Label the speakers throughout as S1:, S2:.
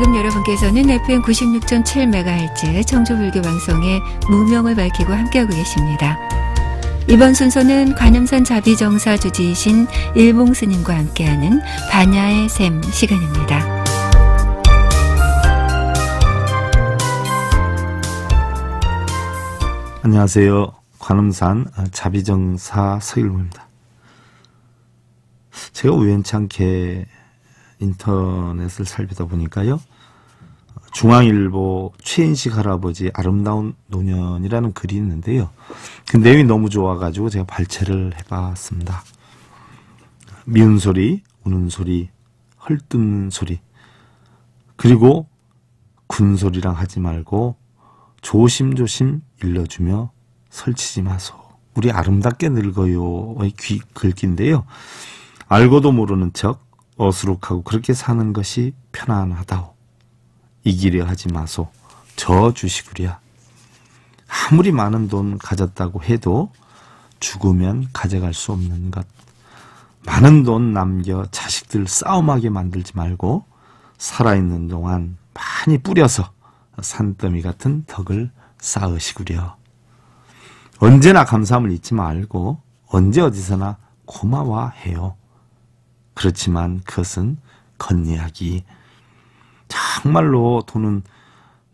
S1: 지금 여러분께서는 FM 96.7MHz 청주불교 방송의 무명을 밝히고 함께하고 계십니다. 이번 순서는 관음산 자비정사 주지이신 일봉스님과 함께하는 반야의 샘 시간입니다. 안녕하세요. 관음산 자비정사 서일모입니다. 제가 우연치 않게 인터넷을 살피다 보니까요. 중앙일보 최인식 할아버지 아름다운 노년이라는 글이 있는데요. 그 내용이 너무 좋아가지고 제가 발췌를 해봤습니다. 미운 소리, 우는 소리, 헐뜯는 소리, 그리고 군소리랑 하지 말고 조심조심 일러주며 설치지 마소. 우리 아름답게 늙어요의 귀, 긁귀인데요 알고도 모르는 척 어수룩하고 그렇게 사는 것이 편안하다오. 이기려 하지 마소. 저 주시구랴. 아무리 많은 돈 가졌다고 해도 죽으면 가져갈 수 없는 것. 많은 돈 남겨 자식들 싸움하게 만들지 말고 살아있는 동안 많이 뿌려서 산더미 같은 덕을 쌓으시구려. 언제나 감사함을 잊지 말고 언제 어디서나 고마워해요. 그렇지만 그것은 건이하기 정말로 돈은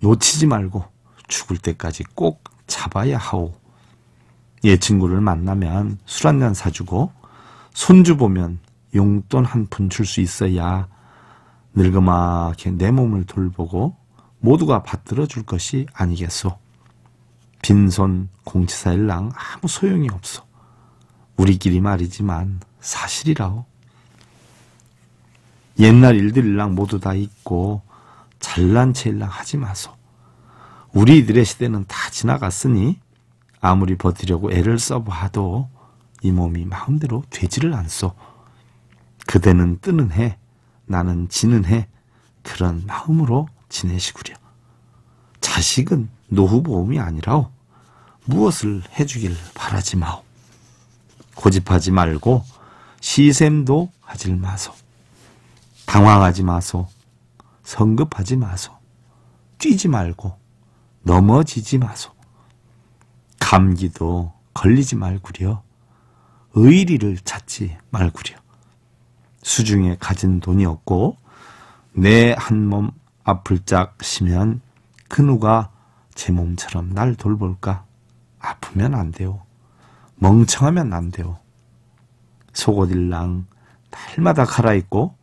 S1: 놓치지 말고 죽을 때까지 꼭 잡아야 하오. 얘 예 친구를 만나면 술 한 잔 사주고 손주 보면 용돈 한 푼 줄 수 있어야 늙음하게 내 몸을 돌보고 모두가 받들어 줄 것이 아니겠소. 빈손 공치사 일랑 아무 소용이 없어. 우리끼리 말이지만 사실이라오. 옛날 일들이랑 모두 다 잊고 잘난 체일랑 하지 마소. 우리들의 시대는 다 지나갔으니 아무리 버티려고 애를 써봐도 이 몸이 마음대로 되지를 않소. 그대는 뜨는 해, 나는 지는 해 그런 마음으로 지내시구려. 자식은 노후보험이 아니라오. 무엇을 해주길 바라지 마오. 고집하지 말고 시샘도 하질 마소. 당황하지 마소. 성급하지 마소. 뛰지 말고 넘어지지 마소. 감기도 걸리지 말구려. 의리를 찾지 말구려. 수중에 가진 돈이 없고 내 한 몸 앞을 짝 시면 그 누가 제 몸처럼 날 돌볼까? 아프면 안 돼요. 멍청하면 안 돼요. 속옷일랑 날마다 갈아입고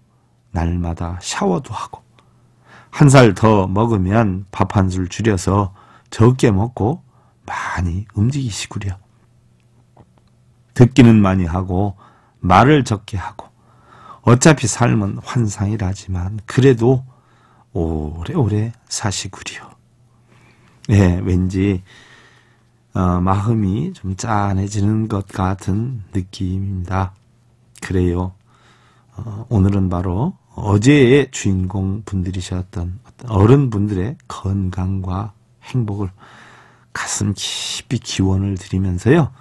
S1: 날마다 샤워도 하고 한 살 더 먹으면 밥 한 술 줄여서 적게 먹고 많이 움직이시구려. 듣기는 많이 하고 말을 적게 하고 어차피 삶은 환상이라지만 그래도 오래오래 사시구려. 예, 왠지 어, 마음이 좀 짠해지는 것 같은 느낌입니다. 그래요. 어, 오늘은 바로 어제의 주인공 분들이셨던 어른분들의 건강과 행복을 가슴 깊이 기원을 드리면서요.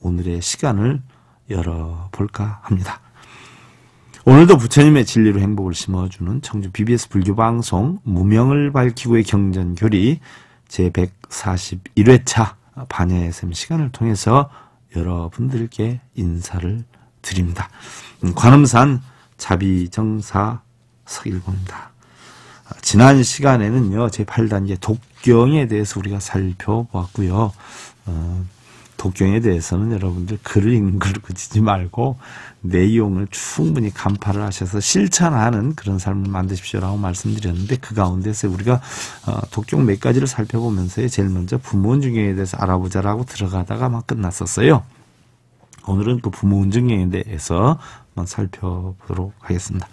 S1: 오늘의 시간을 열어볼까 합니다. 오늘도 부처님의 진리로 행복을 심어주는 청주 BBS 불교방송 무명을 밝히고의 경전교리 제141회차 반야의 샘 시간을 통해서 여러분들께 인사를 드립니다. 관음산 자비정사 서일봉니다 아, 지난 시간에는요, 제8단계 독경에 대해서 우리가 살펴보았고요. 어, 독경에 대해서는 여러분들 글을 읽는 걸 그치지 말고 내용을 충분히 간파를 하셔서 실천하는 그런 삶을 만드십시오라고 말씀드렸는데 그 가운데서 우리가 어, 독경 몇 가지를 살펴보면서 제일 먼저 부모중에 대해서 알아보자라고 들어가다가 막 끝났었어요. 오늘은 그 부모 운증에 전 대해서 한번 살펴보도록 하겠습니다.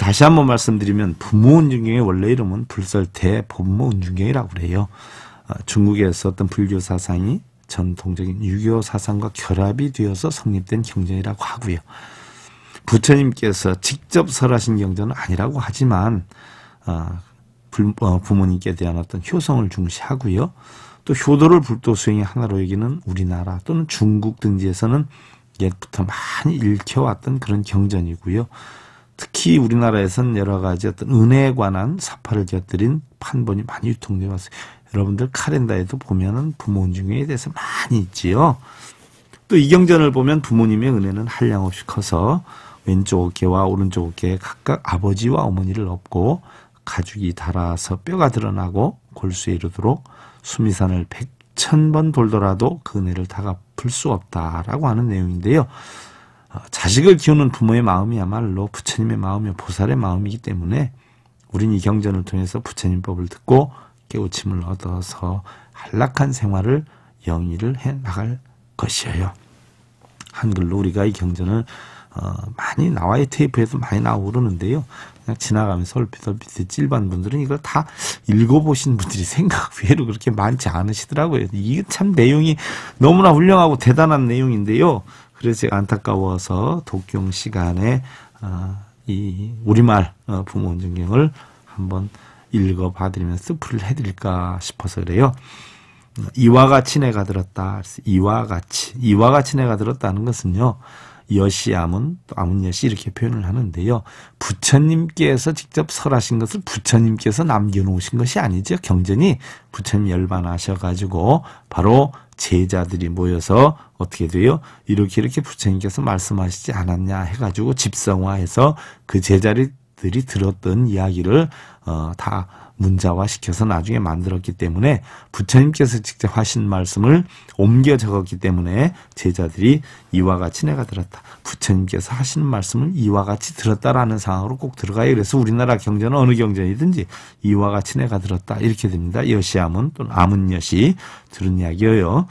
S1: 다시 한번 말씀드리면 부모 운전경의 원래 이름은 불설대 법모 운전경이라고 그래요. 어, 중국에서 어떤 불교 사상이 전통적인 유교 사상과 결합이 되어서 성립된 경전이라고 하고요. 부처님께서 직접 설하신 경전은 아니라고 하지만 어, 어, 부모님께 대한 어떤 효성을 중시하고요. 또 효도를 불도 수행의 하나로 여기는 우리나라 또는 중국 등지에서는 옛부터 많이 읽혀왔던 그런 경전이고요. 특히 우리나라에서는 여러 가지 어떤 은혜에 관한 사파를 곁들인 판본이 많이 유통되어 왔어요. 여러분들 카렌다에도 보면은 부모님에 대해서 많이 있지요. 또 이경전을 보면 부모님의 은혜는 한량 없이 커서 왼쪽 어깨와 오른쪽 어깨에 각각 아버지와 어머니를 업고 가죽이 달아서 뼈가 드러나고 골수에 이르도록 수미산을 백천 번 돌더라도 그 은혜를 다 갚을 수 없다라고 하는 내용인데요. 아, 자식을 키우는 부모의 마음이야말로 부처님의 마음이 요 보살의 마음이기 때문에 우린 이 경전을 통해서 부처님 법을 듣고 깨우침을 얻어서 한락한 생활을 영위를 해 나갈 것이에요. 한글로 우리가 이 경전을 어, 많이 나와요. 테이프에서 많이 나오고 그러는데요. 그냥 지나가면서 설핏 얼핏 찔반 분들은 이걸 다 읽어보신 분들이 생각 외로 그렇게 많지 않으시더라고요. 이게 참 내용이 너무나 훌륭하고 대단한 내용인데요. 그래서 제가 안타까워서 독경 시간에 어, 이 우리말 어, 부모 원정경을 한번 읽어봐드리면서 풀을 해드릴까 싶어서 그래요. 이와 같이 내가 들었다. 이와 같이. 이와 같이 내가 들었다는 것은요. 여시 암은또 아문 여시 이렇게 표현을 하는데요. 부처님께서 직접 설하신 것을 부처님께서 남겨놓으신 것이 아니죠. 경전이 부처님 열반하셔가지고 바로 제자들이 모여서 어떻게 돼요? 이렇게 이렇게 부처님께서 말씀하시지 않았냐 해가지고 집성화해서 그 제자들이 들었던 이야기를 어, 다 문자화시켜서 나중에 만들었기 때문에 부처님께서 직접 하신 말씀을 옮겨 적었기 때문에 제자들이 이와 같이 내가 들었다. 부처님께서 하신 말씀을 이와 같이 들었다라는 상황으로 꼭 들어가요. 그래서 우리나라 경전은 어느 경전이든지 이와 같이 내가 들었다 이렇게 됩니다. 여시암은 또는 암은여시 들은 이야기예요.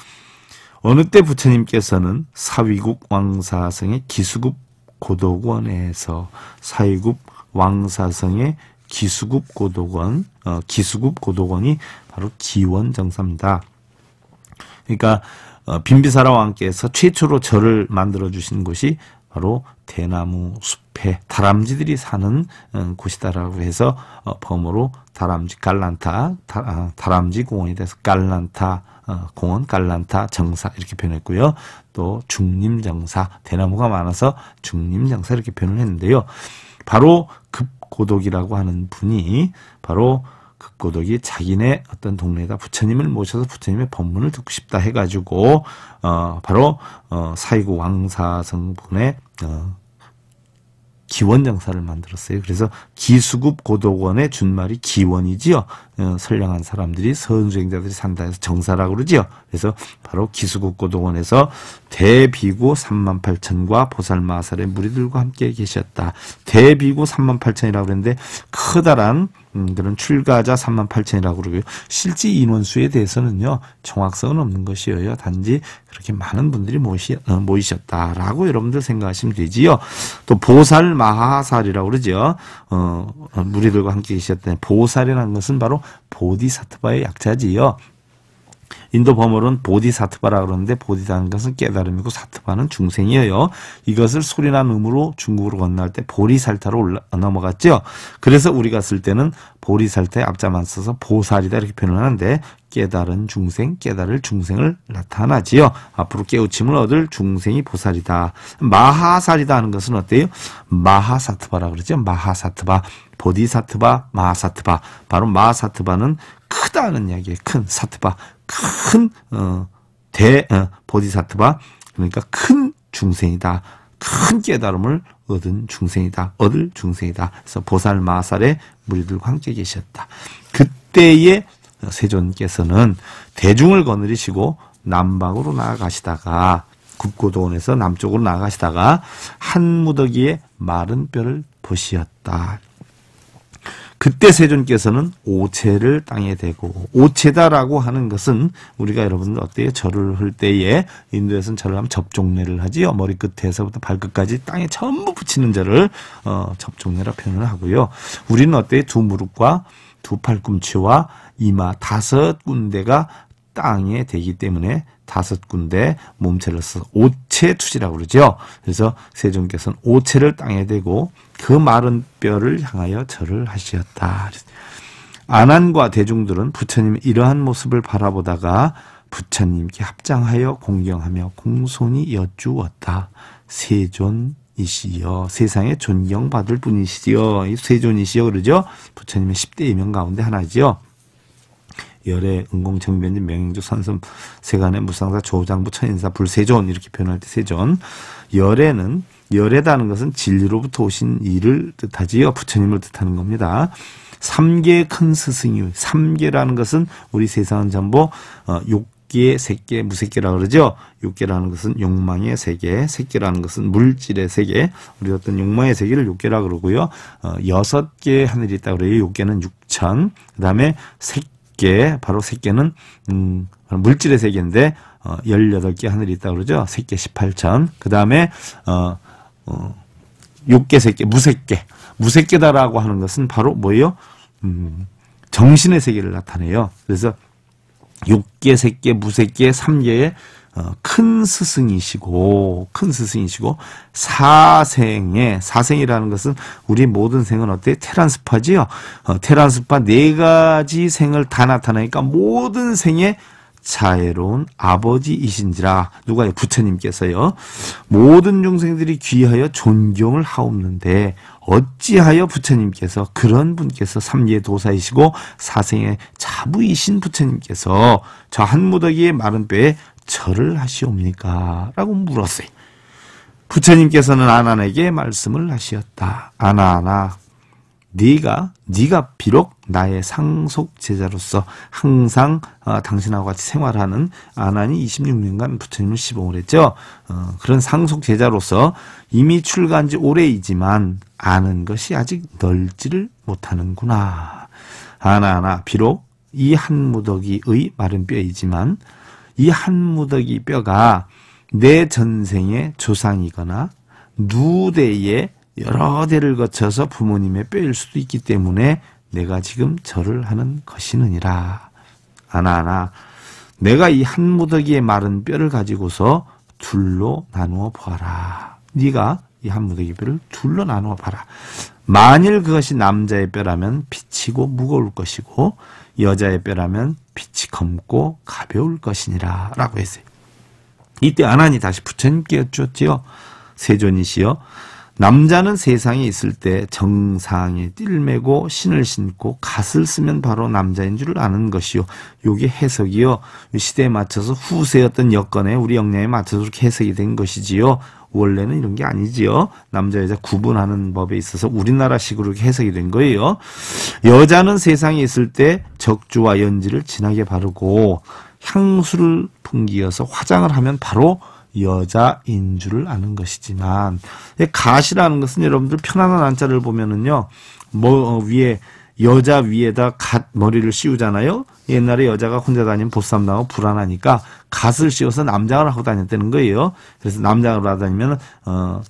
S1: 어느 때 부처님께서는 사위국 왕사성의 기수급 고도원에서 사위국 왕사성의 기수급 고도건, 어, 기수급 고도건이 바로 기원 정사입니다. 그러니까 어, 빈비사라 왕께서 최초로 절을 만들어 주신 곳이 바로 대나무 숲에 다람쥐들이 사는 음, 곳이다라고 해서 어, 범어로 다람쥐 깔란타, 다, 아, 다람쥐 공원이 돼서 깔란타 어, 공원 깔란타 정사 이렇게 표현했고요. 또 중림정사 대나무가 많아서 중림정사 이렇게 표현을 했는데요. 바로 급 급고독이라고 하는 분이 바로 급고독이 자기네 어떤 동네에다 부처님을 모셔서 부처님의 법문을 듣고 싶다 해가지고 어 바로 어 사이구 왕사성분의 어 기원장사를 만들었어요. 그래서 기수급 고독원의 준말이 기원이지요. 어, 선량한 사람들이 선수행자들이 산다 해서 정사라고 그러지요. 그래서 바로 기수급 고독원에서 대비고 3만 8천과 보살마살의 무리들과 함께 계셨다. 대비고 3만 8천이라고 그랬는데 커다란 음, 그런 출가자 3만 8천이라고 그러고요. 실제 인원수에 대해서는요. 정확성은 없는 것이에요. 단지 그렇게 많은 분들이 모시, 어, 모이셨다라고 여러분들 생각하시면 되지요. 또 보살 마하살이라고 그러죠. 어, 어 무리들과 함께 계셨던 보살이라는 것은 바로 보디사트바의 약자지요. 인도 버물은 보디사트바라 그러는데 보디라는 것은 깨달음이고 사트바는 중생이에요. 이것을 소리난 음으로 중국으로 건널때 보리살타로 넘어갔죠. 그래서 우리가 쓸 때는 보리살타에 앞자만 써서 보살이다 이렇게 표현하는데 깨달은 중생, 깨달을 중생을 나타나지요. 앞으로 깨우침을 얻을 중생이 보살이다. 마하살이다 하는 것은 어때요? 마하사트바라 그러죠. 마하사트바, 보디사트바, 마하사트바. 바로 마하사트바는 크다는 이야기예큰 사트바. 큰 어, 대 어, 보디사트바 그러니까 큰 중생이다. 큰 깨달음을 얻은 중생이다. 얻을 중생이다. 그래서 보살 마살의 무리들과 함께 계셨다. 그때의 세존께서는 대중을 거느리시고 남방으로 나아가시다가 국고도원에서 남쪽으로 나아가시다가 한 무더기의 마른 뼈를 보시었다. 그때 세존께서는 오체를 땅에 대고 오체다라고 하는 것은 우리가 여러분들 어때요? 절을 할 때에 인도에서는 절을 하면 접종례를 하지요. 머리끝에서부터 발끝까지 땅에 전부 붙이는 절을 어, 접종례라 표현을 하고요. 우리는 어때요? 두 무릎과 두 팔꿈치와 이마 다섯 군데가 땅에 되기 때문에 다섯 군데 몸체를 써서 오체투지라고 그러죠. 그래서 세종께서는 오체를 땅에 대고 그 마른 뼈를 향하여 절을 하시었다. 안한과 대중들은 부처님의 이러한 모습을 바라보다가 부처님께 합장하여 공경하며 공손히 여쭈었다. 세존 이시여 세상에 존경받을 분이시여 세존이시여 그러죠 부처님의 10대 이명 가운데 하나지요 열애, 은공, 정변지 명행주, 선섬, 세간의 무상사, 조장부, 천인사, 불세존 이렇게 표현할 때 세존. 열애는 열애다는 것은 진리로부터 오신 일을 뜻하지요. 부처님을 뜻하는 겁니다. 삼계큰 스승이 요 삼계라는 것은 우리 세상은 전부 어, 육계, 세계 무색계라고 그러죠. 육계라는 것은 욕망의 세계, 세계라는 것은 물질의 세계. 우리 어떤 욕망의 세계를 육계라 고 그러고요. 어, 여섯 개 하늘이 있다 그래요. 육계는 육천. 그다음에 색 개, 바로 세개는 음, 물질의 세계인데 어, 18개 하늘이 있다 그러죠. 세계 18천. 그 다음에 어, 어, 6개 세계, 무색계. 무색계다라고 하는 것은 바로 뭐예요? 음, 정신의 세계를 나타내요. 그래서 6개, 3개, 무색개, 3개의 큰 스승이시고 큰 스승이시고 사생의 사생이라는 것은 우리 모든 생은 어때 요 테란스파지요 어, 테란스파 네 가지 생을 다 나타나니까 모든 생의 자애로운 아버지이신지라 누가 부처님께서요 모든 중생들이 귀하여 존경을 하옵는데 어찌하여 부처님께서 그런 분께서 삼계 도사이시고 사생의 자부이신 부처님께서 저 한 무더기의 마른 뼈에 절을 하시옵니까? 라고 물었어요 부처님께서는 아난에게 말씀을 하시었다 아나아나 네가 네가 비록 나의 상속 제자로서 항상 어, 당신하고 같이 생활하는 아난이 26년간 부처님을 시봉을 했죠. 어, 그런 상속 제자로서 이미 출가지 오래이지만 아는 것이 아직 넓지를 못하는구나. 하나나 비록 이한 무더기의 마른 뼈이지만 이한 무더기 뼈가 내 전생의 조상이거나 누대의 여러 대를 거쳐서 부모님의 뼈일 수도 있기 때문에 내가 지금 절을 하는 것이느니라. 아나나 내가 이한 무더기의 마른 뼈를 가지고서 둘로 나누어 보아라. 네가 이한 무더기 뼈를 둘로 나누어 봐라. 만일 그것이 남자의 뼈라면 비치고 무거울 것이고 여자의 뼈라면 빛이 검고 가벼울 것이니라 라고 했어요. 이때 아난이 다시 부처님께 여쭈었지요. 세존이시여 남자는 세상에 있을 때 정상에 띨매고 신을 신고 갓을 쓰면 바로 남자인 줄 아는 것이요. 요게 해석이요. 시대에 맞춰서 후세였던 여건에 우리 역량에 맞춰서 이렇게 해석이 된 것이지요. 원래는 이런 게 아니지요. 남자 여자 구분하는 법에 있어서 우리나라식으로 해석이 된 거예요. 여자는 세상에 있을 때 적주와 연지를 진하게 바르고 향수를 풍기어서 화장을 하면 바로 여자인 줄을 아는 것이지만 가시라는 것은 여러분들 편안한 한자를 보면은요 뭐 어, 위에 여자 위에다 갓 머리를 씌우잖아요. 옛날에 여자가 혼자 다니면 보쌈 나고 불안하니까 갓을 씌워서 남장을 하고 다녔다는 거예요. 그래서 남장을 하다니면 어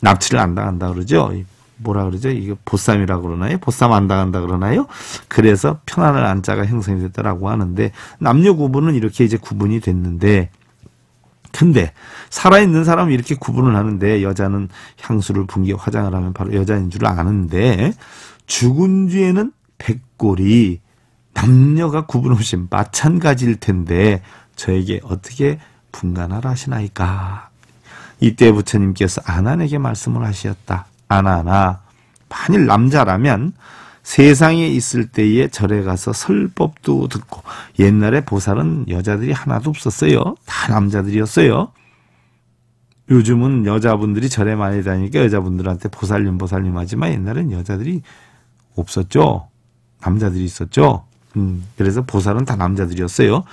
S1: 납치를 안 당한다 그러죠. 뭐라 그러죠? 이게 보쌈이라고 그러나요? 보쌈 안 당한다 그러나요? 그래서 편안한 안자가 형성이 됐다라고 하는데 남녀 구분은 이렇게 이제 구분이 됐는데 근데 살아있는 사람은 이렇게 구분을 하는데 여자는 향수를 분기에 화장을 하면 바로 여자인 줄 아는데 죽은 뒤에는 백골이 남녀가 구분 없이 마찬가지일 텐데 저에게 어떻게 분간하라 하시나이까 이때 부처님께서 아난에게 말씀을 하시었다 아나나 만일 남자라면 세상에 있을 때에 절에 가서 설법도 듣고 옛날에 보살은 여자들이 하나도 없었어요. 다 남자들이었어요. 요즘은 여자분들이 절에 많이 다니니까 여자분들한테 보살님 보살님 하지만 옛날엔 여자들이 없었죠. 남자들이 있었죠. 음, 그래서 보살은 다 남자들이었어요.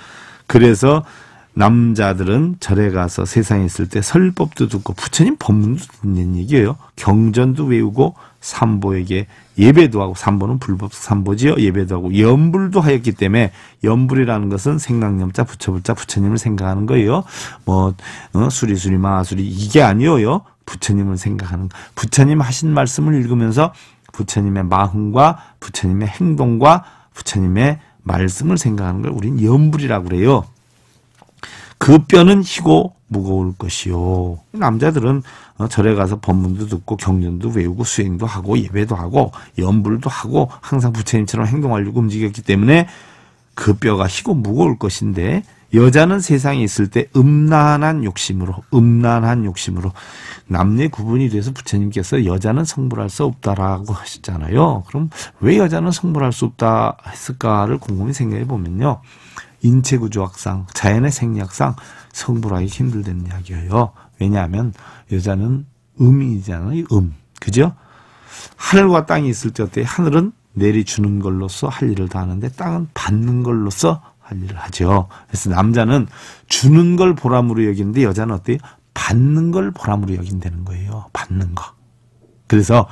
S1: 그래서 남자들은 절에 가서 세상에 있을 때 설법도 듣고 부처님 법문도 듣는 얘기예요. 경전도 외우고 삼보에게 예배도 하고 산보는 불법 산보지요 예배도 하고 염불도 하였기 때문에 염불이라는 것은 생각념자 부처불자 부처님을 생각하는 거예요. 뭐 어, 수리수리 마수리 이게 아니어요 부처님을 생각하는 거. 부처님 하신 말씀을 읽으면서 부처님의 마음과 부처님의 행동과 부처님의 말씀을 생각하는 걸 우린 염불이라고 그래요. 그 뼈는 희고 무거울 것이요. 남자들은 어, 절에 가서 법문도 듣고 경전도 외우고 수행도 하고 예배도 하고 연불도 하고 항상 부처님처럼 행동하려고 움직였기 때문에 그 뼈가 희고 무거울 것인데 여자는 세상에 있을 때 음란한 욕심으로 음란한 욕심으로 남녀 구분이 돼서 부처님께서 여자는 성불할 수 없다라고 하셨잖아요. 그럼 왜 여자는 성불할 수 없다 했을까를 곰곰이 생각해 보면요. 인체 구조학상, 자연의 생리학상 성불하기 힘들다는 이야기예요. 왜냐하면 여자는 음이잖아요. 음. 그죠? 하늘과 땅이 있을 때어때 하늘은 내리주는 걸로서 할 일을 다 하는데 땅은 받는 걸로서 할 일을 하죠. 그래서 남자는 주는 걸 보람으로 여기는데 여자는 어때요? 받는 걸 보람으로 여긴다는 거예요. 받는 거. 그래서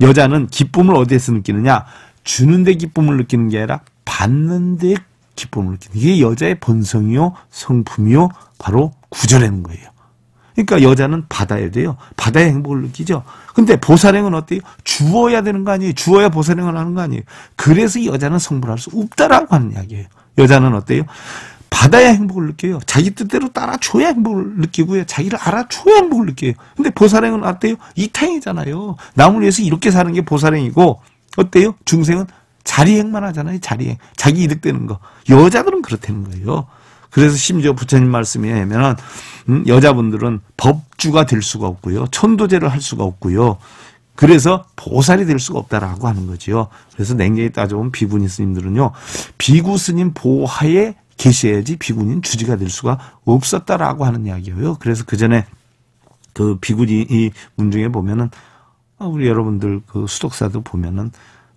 S1: 여자는 기쁨을 어디에서 느끼느냐? 주는데 기쁨을 느끼는 게 아니라 받는데 기쁨을 느끼는 게 여자의 본성이요, 성품이요, 바로 구조라는 거예요. 그러니까 여자는 받아야 돼요. 받아야 행복을 느끼죠. 근데 보살행은 어때요? 주어야 되는 거 아니에요. 주어야 보살행을 하는 거 아니에요. 그래서 여자는 성불할 수 없다라고 하는 이야기예요. 여자는 어때요? 받아야 행복을 느껴요. 자기 뜻대로 따라줘야 행복을 느끼고요. 자기를 알아줘야 행복을 느껴요. 근데 보살행은 어때요? 이타이잖아요 남을 위해서 이렇게 사는 게 보살행이고 어때요? 중생은 자리행만 하잖아요. 자리행. 자기 이득되는 거. 여자들은 그렇다는 거예요. 그래서 심지어 부처님 말씀에 하면은 음, 여자분들은 법주가 될 수가 없고요. 천도제를 할 수가 없고요. 그래서 보살이 될 수가 없다라고 하는 거지 그래서 냉정히 따져보 비구니 스님들은요. 비구 스님 보하에 계셔야지 비구니는 주지가 될 수가 없었다라고 하는 이야기예요. 그래서 그 전에 그 비구니 문중에 보면은 아, 우리 여러분들 그 수독사도 보면은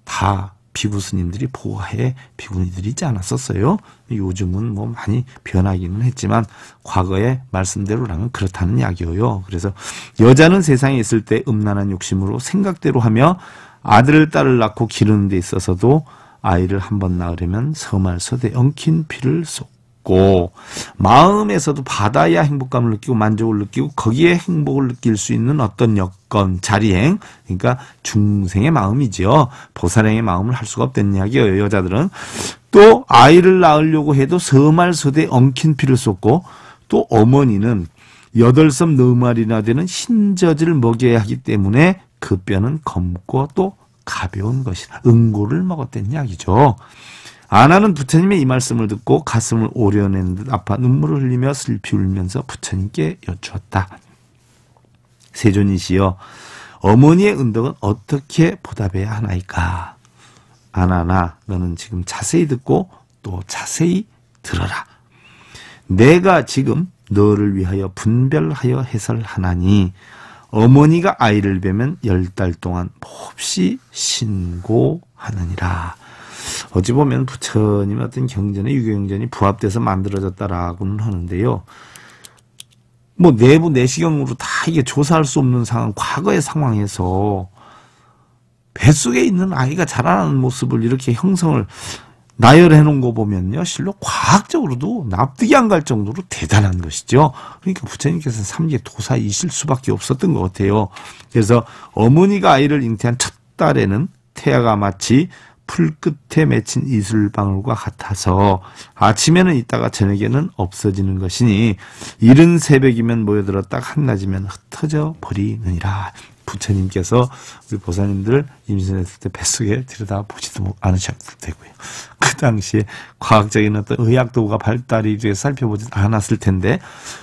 S1: 다 비구스님들이 보호해 비구니들이 있지 않았었어요. 요즘은 뭐 많이 변하기는 했지만 과거의 말씀대로라면 그렇다는 이야기예요. 그래서 여자는 세상에 있을 때 음란한 욕심으로 생각대로 하며 아들을 딸을 낳고 기르는 데 있어서도 아이를 한번 낳으려면 서말서대 엉킨 피를 쏟고 있고 마음에서도 받아야 행복감을 느끼고 만족을 느끼고 거기에 행복을 느낄 수 있는 어떤 여건 자리행 그러니까 중생의 마음이지요 보살행의 마음을 할 수가 없다는 이야기예요 여자들은 또 아이를 낳으려고 해도 서말서대 엉킨 피를 쏟고 또 어머니는 여덟 섬 너말이나 네 되는 신지를 먹여야 하기 때문에 그 뼈는 검고 또 가벼운 것이라 응고를 먹었다는 이야기죠. 아나는 부처님의 이 말씀을 듣고 가슴을 오려낸 듯 아파 눈물을 흘리며 슬피 울면서 부처님께 여쭈었다. 세존이시여 어머니의 은덕은 어떻게 보답해야 하나이까? 아나나 너는 지금 자세히 듣고 또 자세히 들어라. 내가 지금 너를 위하여 분별하여 해설하나니 어머니가 아이를 뵈면 열 달 동안 몹시 신고하느니라. 어찌 보면 부처님 어떤 경전의 유교 경전이 부합돼서 만들어졌다라고는 하는데요. 뭐 내부 내시경으로 다 이게 조사할 수 없는 상황, 과거의 상황에서 뱃속에 있는 아이가 자라나는 모습을 이렇게 형성을 나열해 놓은 거 보면요. 실로 과학적으로도 납득이 안 갈 정도로 대단한 것이죠. 그러니까 부처님께서는 삼계 도사이실 수밖에 없었던 것 같아요. 그래서 어머니가 아이를 잉태한 첫 달에는 태아가 마치 풀 끝에 맺힌 이슬방울과 같아서 아침에는 있다가 저녁에는 없어지는 것이니 이른 새벽이면 모여들었다 가 한낮이면 흩어져 버리느니라. 부처님께서 우리 보사님들 임신했을 때 뱃속에 들여다 보지도 않으셨도되고요그 당시에 과학적인 어떤 의학 도구가 발달이 돼 살펴보지 않았을 텐데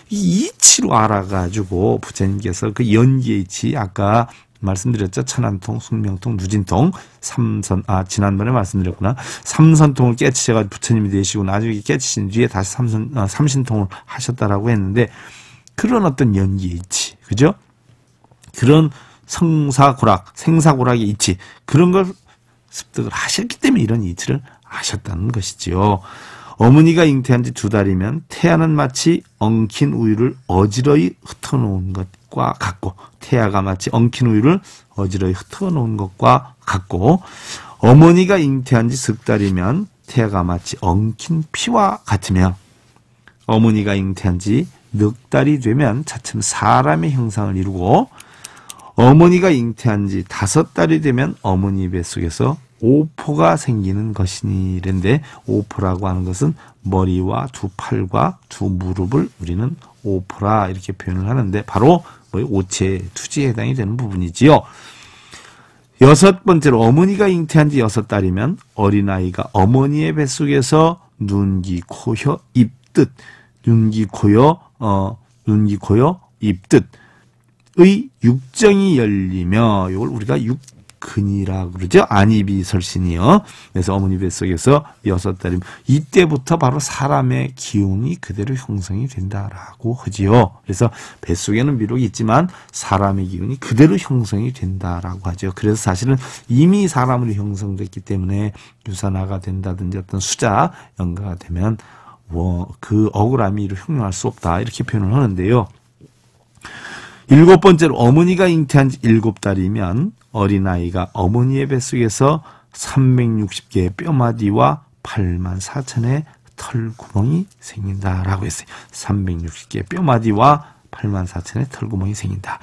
S1: 이 이치로 알아가지고 부처님께서 그 연기의 이치 아까 말씀드렸죠. 천안통, 숙명통, 누진통, 삼선. 아 지난번에 말씀드렸구나. 삼선통을 깨치셔가 부처님이 되시고 나중에 깨치신 뒤에 다시 삼선 아, 삼신통을 하셨다라고 했는데 그런 어떤 연기의 이치, 그죠? 그런 성사고락, 생사고락의 이치 그런 걸 습득을 하셨기 때문에 이런 이치를 하셨다는 것이지요. 어머니가 잉태한 지 두 달이면 태아는 마치 엉킨 우유를 어지러이 흩어놓은 것과 같고 태아가 마치 엉킨 우유를 어지러이 흩어놓은 것과 같고 어머니가 잉태한 지 석 달이면 태아가 마치 엉킨 피와 같으며 어머니가 잉태한 지넉 달이 되면 차츰 사람의 형상을 이루고 어머니가 잉태한 지 다섯 달이 되면 어머니 뱃속에서 오포가 생기는 것이니랜데 오포라고 하는 것은 머리와 두 팔과 두 무릎을 우리는 오포라 이렇게 표현을 하는데 바로 뭐 오체 투지에 해당이 되는 부분이지요. 여섯 번째로 어머니가 잉태한 지 여섯 달이면 어린아이가 어머니의 뱃속에서 눈기 코혀 입듯 눈기 코혀어 눈기 코혀입듯의 육정이 열리며 이걸 우리가 육 근이라 그러죠. 안입이 설신이요. 그래서 어머니 뱃속에서 여섯 달임. 이때부터 바로 사람의 기운이 그대로 형성이 된다라고 하지요. 그래서 뱃속에는 비록 있지만 사람의 기운이 그대로 형성이 된다라고 하죠. 그래서 사실은 이미 사람으로 형성됐기 때문에 유산화가 된다든지 어떤 수자 연가가 되면 뭐그 억울함이로 형용할수 없다 이렇게 표현을 하는데요. 일곱 번째로 어머니가 잉태한 지 일곱 달이면 어린아이가 어머니의 뱃속에서 360개의 뼈마디와 8만 4천의 털구멍이 생긴다라고 했어요. 360개의 뼈마디와 8만 4천의 털구멍이 생긴다.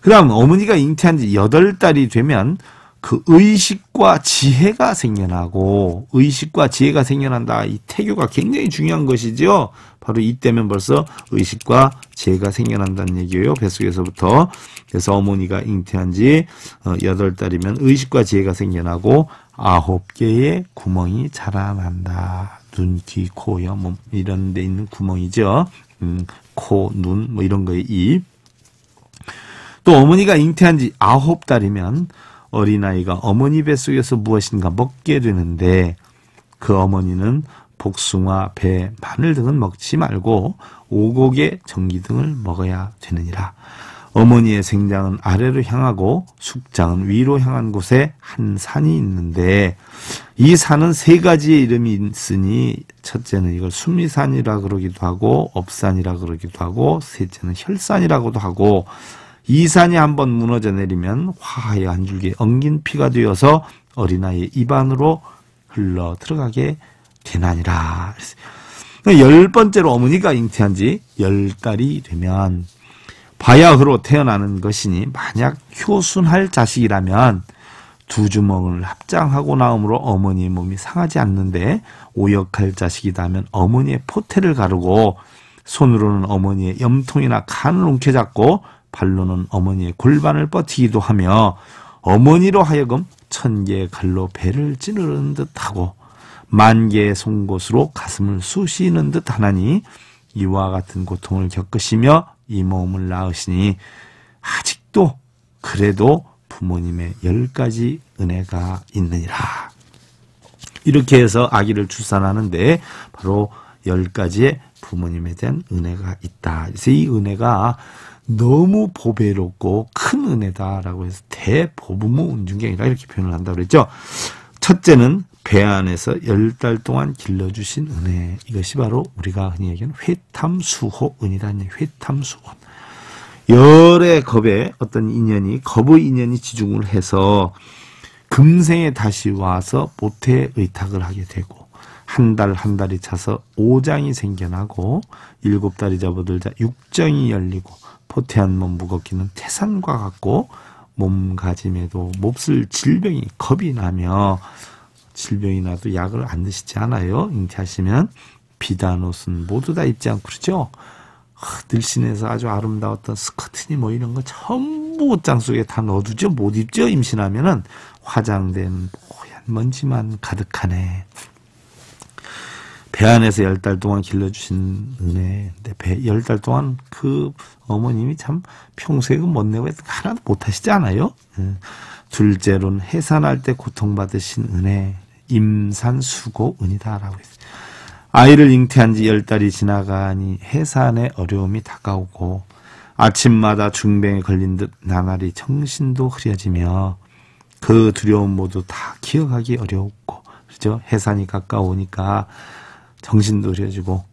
S1: 그 다음 어머니가 잉태한 지 8달이 되면 그 의식과 지혜가 생겨나고 의식과 지혜가 생겨난다. 이 태교가 굉장히 중요한 것이지요. 바로 이때면 벌써 의식과 지혜가 생겨난다는 얘기예요. 뱃속에서부터. 그래서 어머니가 잉태한 지 8달이면 어, 의식과 지혜가 생겨나고 9개의 구멍이 자라난다. 눈, 귀, 코, 여, 몸 이런 데 있는 구멍이죠. 음, 코, 눈뭐 이런 거에 입. 또 어머니가 잉태한 지 9달이면 어린아이가 어머니 뱃속에서 무엇인가 먹게 되는데 그 어머니는 복숭아, 배, 마늘 등은 먹지 말고 오곡의 전기 등을 먹어야 되느니라. 어머니의 생장은 아래로 향하고 숙장은 위로 향한 곳에 한 산이 있는데 이 산은 세 가지의 이름이 있으니 첫째는 이걸 수미산이라 그러기도 하고 업산이라 그러기도 하고 셋째는 혈산이라고도 하고 이산이 한번 무너져 내리면 화하의 한 줄기 에 엉긴 피가 되어서 어린아이의 입안으로 흘러 들어가게 되나니라. 열 번째로 어머니가 잉태한 지 열 달이 되면 바야흐로 태어나는 것이니 만약 효순할 자식이라면 두 주먹을 합장하고 나옴으로 어머니의 몸이 상하지 않는데 오역할 자식이다면 어머니의 포태를 가르고 손으로는 어머니의 염통이나 간을 움켜잡고 발로는 어머니의 골반을 뻗치기도 하며 어머니로 하여금 천 개의 갈로 배를 찌르는 듯하고 만 개의 송곳으로 가슴을 쑤시는 듯 하나니 이와 같은 고통을 겪으시며 이 몸을 낳으시니 아직도 그래도 부모님의 열 가지 은혜가 있느니라. 이렇게 해서 아기를 출산하는데 바로 열 가지의 부모님에 대한 은혜가 있다. 그래서 이 은혜가 너무 보배롭고 큰 은혜다라고 해서 대보부모 운중경이라 이렇게 표현을 한다 고 그랬죠. 첫째는 배 안에서 열 달 동안 길러주신 은혜. 이것이 바로 우리가 흔히 얘기하는 회탐수호은이라는 회탐수호. 열의 겁에 어떤 인연이, 겁의 인연이 지중을 해서 금생에 다시 와서 보태의 탁을 하게 되고, 한달한 달이 차서 5장이 생겨나고 일곱 다리 잡아들자 6장이 열리고 포태한 몸 무겁기는 태산과 같고 몸가짐에도 몹쓸 질병이 겁이 나며 질병이 나도 약을 안 드시지 않아요. 잉태하시면 비단 옷은 모두 다 입지 않고 그러죠. 늘씬해서 아주 아름다웠던 스커트니 뭐 이런 거 전부 옷장 속에 다 넣어두죠. 못 입죠. 임신하면은 화장된 하 먼지만 가득하네. 배 안에서 열 달 동안 길러주신네. 근데 배 열 달 동안 그 어머님이 참 평소에 못 그 내고 하나도 못 하시지 않아요? 예. 둘째로는 해산할 때 고통받으신 은혜, 임산 수고 은이다라고 했어요. 아이를 잉태한 지 열 달이 지나가니 해산의 어려움이 다가오고 아침마다 중병에 걸린 듯 나날이 정신도 흐려지며 그 두려움 모두 다 기억하기 어려웠고 그죠? 해산이 가까우니까 정신도 흐려지고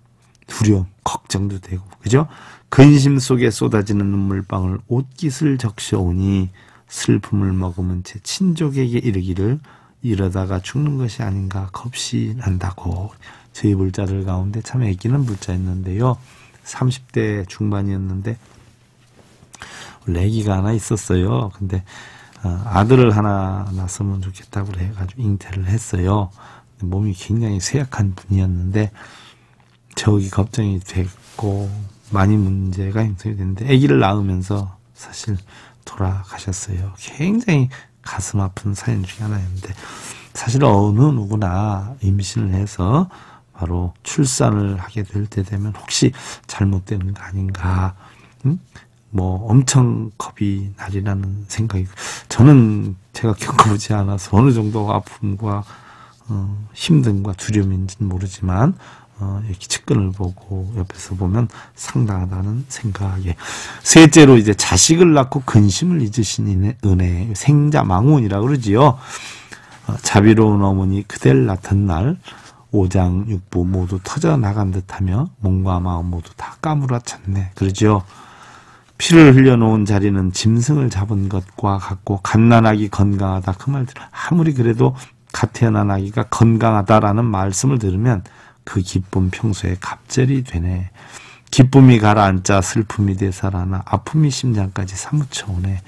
S1: 두려움, 걱정도 되고 그죠? 근심 속에 쏟아지는 눈물방울 옷깃을 적셔오니 슬픔을 머금은 제 친족에게 이르기를 이러다가 죽는 것이 아닌가 겁이 난다고 저희 물자들 가운데 참애기는물자였는데요 30대 중반이었는데 원래 애기가 하나 있었어요. 근데 어, 아들을 하나 낳았으면 좋겠다고 해가지고 잉태를 했어요. 몸이 굉장히 쇠약한 분이었는데 저기 걱정이 됐고 많이 문제가 형성이 됐는데 아기를 낳으면서 사실 돌아가셨어요. 굉장히 가슴 아픈 사연 중에 하나였는데 사실 어느 누구나 임신을 해서 바로 출산을 하게 될 때 되면 혹시 잘못되는 거 아닌가 응? 음? 뭐 엄청 겁이 날이라는 생각이 저는 제가 겪어보지 않아서 어느 정도 아픔과 어, 힘든과 두려움인지는 모르지만 어, 이렇게 측근을 보고 옆에서 보면 상당하다는 생각에 셋째로 이제 자식을 낳고 근심을 잊으신 은혜 생자 망운이라 그러지요 어, 자비로운 어머니 그댈 낳던 날 오장 육부 모두 터져 나간 듯하며 몸과 마음 모두 다 까무라쳤네 그러지요 피를 흘려놓은 자리는 짐승을 잡은 것과 같고 갓난아기 건강하다 그 말들 아무리 그래도 갓 태어난 아기가 건강하다라는 말씀을 들으면 그 기쁨 평소에 갑절이 되네. 기쁨이 가라앉자 슬픔이 되살아나 아픔이 심장까지 사무쳐 오네.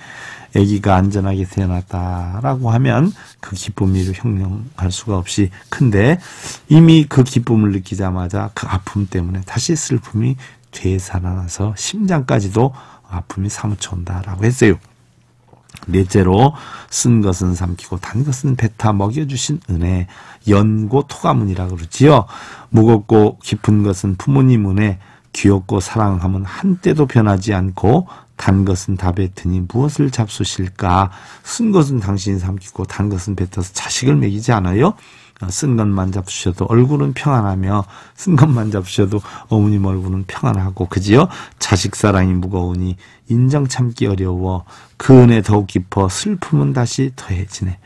S1: 아기가 안전하게 태어났다라고 하면 그 기쁨이를 형용할 수가 없이 큰데 이미 그 기쁨을 느끼자마자 그 아픔 때문에 다시 슬픔이 되살아나서 심장까지도 아픔이 사무쳐 온다라고 했어요. 넷째로 쓴 것은 삼키고 단 것은 베타 먹여주신 은혜 연고 토가문이라 그러지요. 무겁고 깊은 것은 부모님 은혜 귀엽고 사랑함은 한때도 변하지 않고 단 것은 다 뱉으니 무엇을 잡수실까? 쓴 것은 당신 삼키고 단 것은 뱉어서 자식을 먹이지 않아요? 어, 쓴 것만 잡수셔도 얼굴은 평안하며 쓴 것만 잡수셔도 어머님 얼굴은 평안하고 그지요? 자식 사랑이 무거우니 인정 참기 어려워 그 은혜 더욱 깊어 슬픔은 다시 더해지네.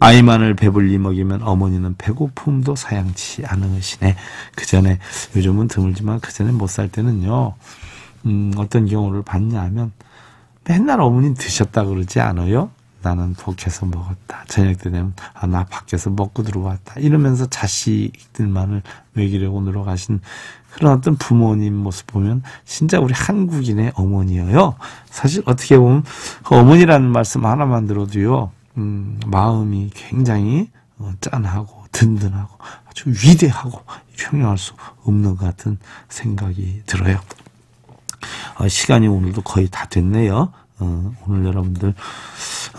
S1: 아이만을 배불리 먹이면 어머니는 배고픔도 사양치 않으시네. 그 전에 요즘은 드물지만 그 전에 못 살 때는요. 음, 어떤 경우를 봤냐 하면 맨날 어머님 드셨다 그러지 않아요? 나는 북에서 먹었다. 저녁 때 되면 아, 나 밖에서 먹고 들어왔다. 이러면서 자식들만을 먹이려고 노력하신 그런 어떤 부모님 모습 보면 진짜 우리 한국인의 어머니예요. 사실 어떻게 보면 그 어머니라는 말씀 하나만 들어도요. 음, 마음이 굉장히 어, 짠하고 든든하고 아주 위대하고 평양할 수 없는 것 같은 생각이 들어요. 어, 시간이 오늘도 거의 다 됐네요. 어, 오늘 여러분들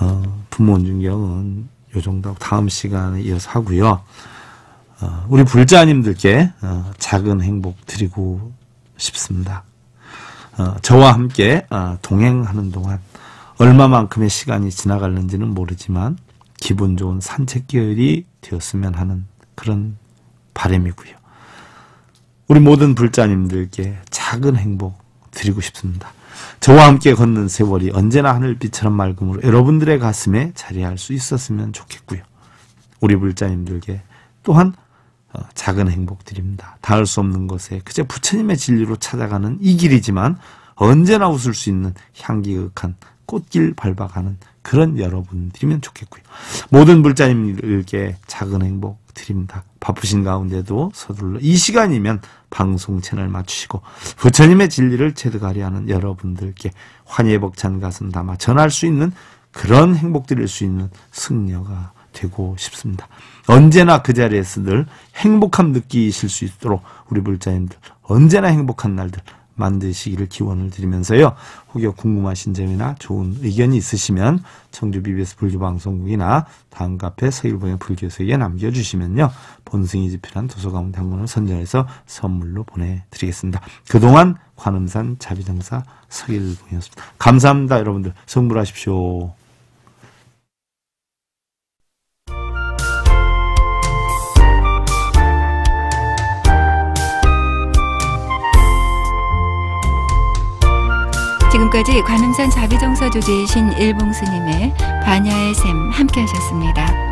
S1: 어, 부모 원중경은 요 정도 다음 시간에 이어서 하고요. 어, 우리 불자님들께 어, 작은 행복 드리고 싶습니다. 어, 저와 함께 어, 동행하는 동안 얼마만큼의 시간이 지나갈는지는 모르지만 기분 좋은 산책길이 되었으면 하는 그런 바람이고요. 우리 모든 불자님들께 작은 행복 드리고 싶습니다. 저와 함께 걷는 세월이 언제나 하늘빛처럼 맑음으로 여러분들의 가슴에 자리할 수 있었으면 좋겠고요. 우리 불자님들께 또한 어, 작은 행복 드립니다. 닿을 수 없는 것에 그저 부처님의 진리로 찾아가는 이 길이지만 언제나 웃을 수 있는 향기극한 꽃길 밟아가는 그런 여러분들이면 좋겠고요. 모든 불자님들께 작은 행복 드립니다. 바쁘신 가운데도 서둘러 이 시간이면 방송 채널 맞추시고 부처님의 진리를 체득하려 하는 여러분들께 환희의 벅찬 가슴 담아 전할 수 있는 그런 행복 드릴 수 있는 승려가 되고 싶습니다. 언제나 그 자리에서 늘 행복함 느끼실 수 있도록 우리 불자님들 언제나 행복한 날들 만드시기를 기원을 드리면서요. 혹여 궁금하신 점이나 좋은 의견이 있으시면 청주 BBS 불교방송국이나 다음 카페 서일봉의 불교세계에 남겨주시면요. 본승이 집필한 도서관 당문을 선정해서 선물로 보내드리겠습니다. 그동안 관음산 자비정사 서일봉이었습니다. 감사합니다 여러분들. 성불하십시오. 지금까지 관음산 자비정사조제이신 일봉스님의 반야의 샘 함께 하셨습니다.